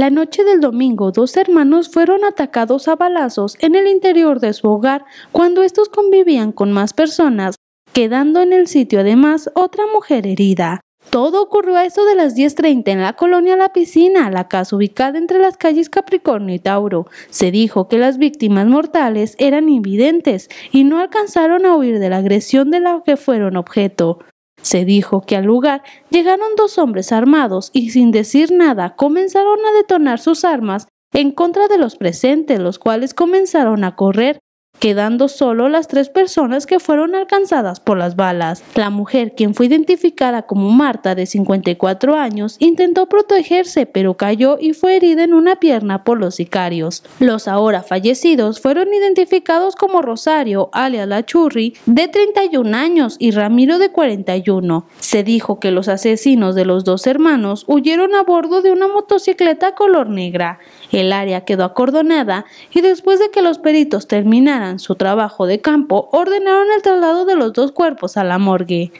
La noche del domingo, dos hermanos fueron atacados a balazos en el interior de su hogar cuando estos convivían con más personas, quedando en el sitio además otra mujer herida. Todo ocurrió a eso de las 10.30 en la colonia La Piscina, la casa ubicada entre las calles Capricornio y Tauro. Se dijo que las víctimas mortales eran invidentes y no alcanzaron a huir de la agresión de la que fueron objeto. Se dijo que al lugar llegaron dos hombres armados y sin decir nada comenzaron a detonar sus armas en contra de los presentes, los cuales comenzaron a correr quedando solo las tres personas que fueron alcanzadas por las balas. La mujer, quien fue identificada como Marta, de 54 años, intentó protegerse pero cayó y fue herida en una pierna por los sicarios. Los ahora fallecidos fueron identificados como Rosario, alias La Churri, de 31 años y Ramiro de 41. Se dijo que los asesinos de los dos hermanos huyeron a bordo de una motocicleta color negra. El área quedó acordonada y después de que los peritos terminaran en su trabajo de campo, ordenaron el traslado de los dos cuerpos a la morgue.